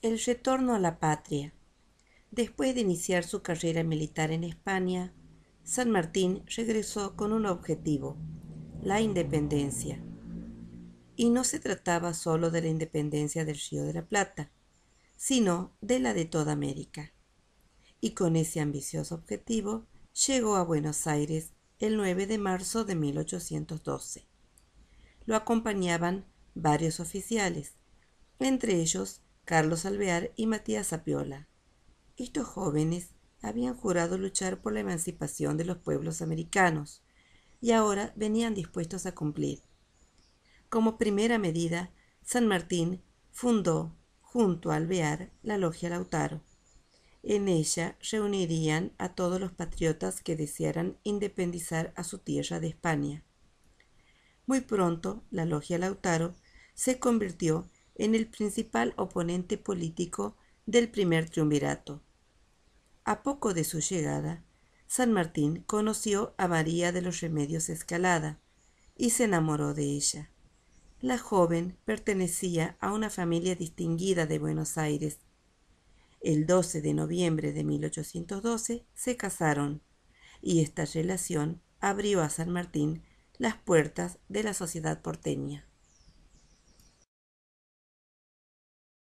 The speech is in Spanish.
El retorno a la patria. Después de iniciar su carrera militar en España, San Martín regresó con un objetivo, la independencia. Y no se trataba solo de la independencia del Río de la Plata, sino de la de toda América. Y con ese ambicioso objetivo llegó a Buenos Aires el 9 de marzo de 1812. Lo acompañaban varios oficiales, entre ellos Carlos Alvear y Matías Zapiola. Estos jóvenes habían jurado luchar por la emancipación de los pueblos americanos y ahora venían dispuestos a cumplir. Como primera medida, San Martín fundó, junto a Alvear, la Logia Lautaro. En ella reunirían a todos los patriotas que desearan independizar a su tierra de España. Muy pronto, la Logia Lautaro se convirtió en el principal oponente político del primer triunvirato. A poco de su llegada, San Martín conoció a María de los Remedios Escalada y se enamoró de ella. La joven pertenecía a una familia distinguida de Buenos Aires. El 12 de noviembre de 1812 se casaron y esta relación abrió a San Martín las puertas de la sociedad porteña.